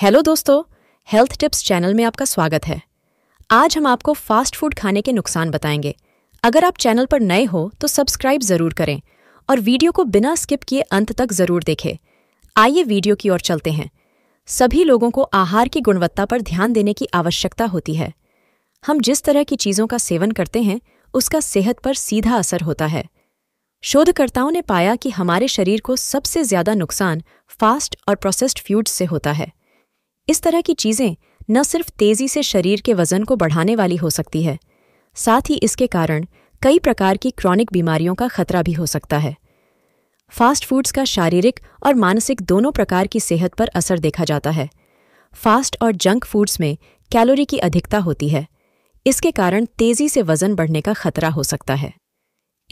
hello दोस्तों health tips channel में आपका स्वागत है आज हम आपको फास्ट फूड खाने के नुकसान बताएंगे अगर आप चैनल पर नए हो तो सब्सक्राइब ज़रूर करें और वीडियो को बिना स्किप किए अंत तक ज़रूर देखें आइए वीडियो की ओर चलते हैं सभी लोगों को आहार की गुणवत्ता पर ध्यान देने की आवश्यकता होती है हम जिस तरह की चीज़ों का सेवन करते हैं उसका सेहत पर सीधा असर होता है शोधकर्ताओं ने पाया कि हमारे शरीर को सबसे ज़्यादा नुकसान फास्ट और प्रोसेस्ड फ्यूड्स से होता है इस तरह की चीज़ें न सिर्फ तेज़ी से शरीर के वज़न को बढ़ाने वाली हो सकती है साथ ही इसके कारण कई प्रकार की क्रॉनिक बीमारियों का खतरा भी हो सकता है फास्ट फूड्स का शारीरिक और मानसिक दोनों प्रकार की सेहत पर असर देखा जाता है फास्ट और जंक फूड्स में कैलोरी की अधिकता होती है इसके कारण तेजी से वजन बढ़ने का खतरा हो सकता है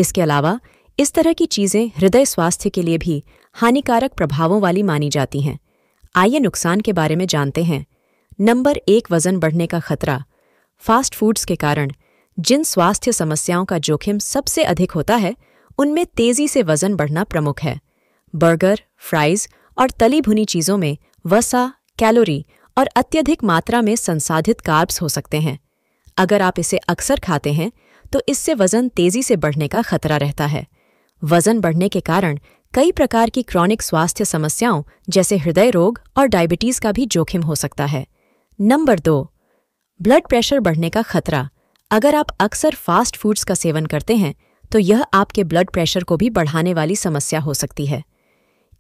इसके अलावा इस तरह की चीजें हृदय स्वास्थ्य के लिए भी हानिकारक प्रभावों वाली मानी जाती हैं आइए नुकसान के बारे में जानते हैं नंबर एक वजन बढ़ने का खतरा फास्ट फूड्स के कारण जिन स्वास्थ्य समस्याओं का जोखिम सबसे अधिक होता है उनमें तेजी से वजन बढ़ना प्रमुख है बर्गर फ्राइज और तली भुनी चीजों में वसा कैलोरी और अत्यधिक मात्रा में संसाधित कार्ब्स हो सकते हैं अगर आप इसे अक्सर खाते हैं तो इससे वजन तेजी से बढ़ने का खतरा रहता है वजन बढ़ने के कारण कई प्रकार की क्रॉनिक स्वास्थ्य समस्याओं जैसे हृदय रोग और डायबिटीज का भी जोखिम हो सकता है नंबर दो ब्लड प्रेशर बढ़ने का खतरा अगर आप अक्सर फास्ट फूड्स का सेवन करते हैं तो यह आपके ब्लड प्रेशर को भी बढ़ाने वाली समस्या हो सकती है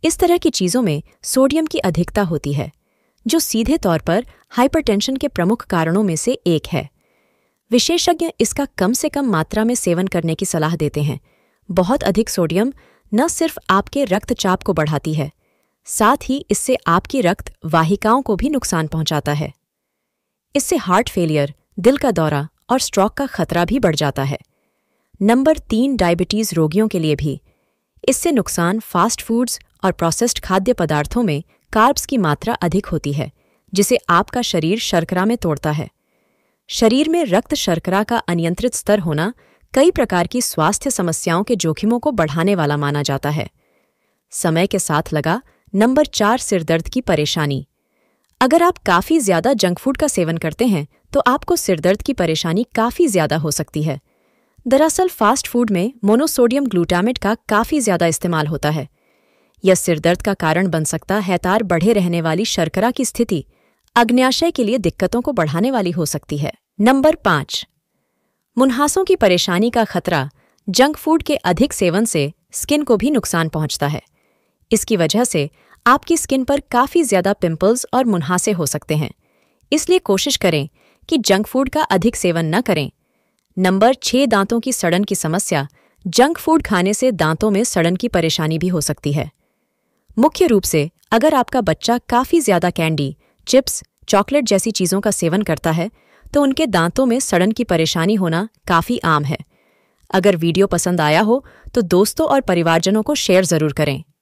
इस तरह की चीज़ों में सोडियम की अधिकता होती है जो सीधे तौर पर हाइपरटेंशन के प्रमुख कारणों में से एक है विशेषज्ञ इसका कम से कम मात्रा में सेवन करने की सलाह देते हैं बहुत अधिक सोडियम न सिर्फ आपके रक्तचाप को बढ़ाती है साथ ही इससे आपकी रक्त वाहिकाओं को भी नुकसान पहुंचाता है इससे हार्ट फेलियर दिल का दौरा और स्ट्रोक का खतरा भी बढ़ जाता है नंबर तीन डायबिटीज रोगियों के लिए भी इससे नुकसान फास्ट फूड्स और प्रोसेस्ड खाद्य पदार्थों में कार्ब्स की मात्रा अधिक होती है जिसे आपका शरीर शर्करा में तोड़ता है शरीर में रक्त शर्करा का अनियंत्रित स्तर होना कई प्रकार की स्वास्थ्य समस्याओं के जोखिमों को बढ़ाने वाला माना जाता है समय के साथ लगा नंबर चार सिरदर्द की परेशानी अगर आप काफ़ी ज़्यादा जंक फूड का सेवन करते हैं तो आपको सिरदर्द की परेशानी काफ़ी ज़्यादा हो सकती है दरअसल फास्ट फूड में मोनोसोडियम ग्लूटामेट का काफ़ी ज़्यादा इस्तेमाल होता है यह सिरदर्द का कारण बन सकता है तार बढ़े रहने वाली शर्करा की स्थिति अग्न्याशय के लिए दिक्कतों को बढ़ाने वाली हो सकती है नंबर पांच मुन्हासों की परेशानी का खतरा जंक फूड के अधिक सेवन से स्किन को भी नुकसान पहुंचता है इसकी वजह से आपकी स्किन पर काफ़ी ज़्यादा पिंपल्स और मुन्हासे हो सकते हैं इसलिए कोशिश करें कि जंक फूड का अधिक सेवन न करें नंबर छह दांतों की सड़न की समस्या जंक फूड खाने से दांतों में सड़न की परेशानी भी हो सकती है मुख्य रूप से अगर आपका बच्चा काफ़ी ज़्यादा कैंडी चिप्स चॉकलेट जैसी चीज़ों का सेवन करता है तो उनके दांतों में सड़न की परेशानी होना काफ़ी आम है अगर वीडियो पसंद आया हो तो दोस्तों और परिवारजनों को शेयर ज़रूर करें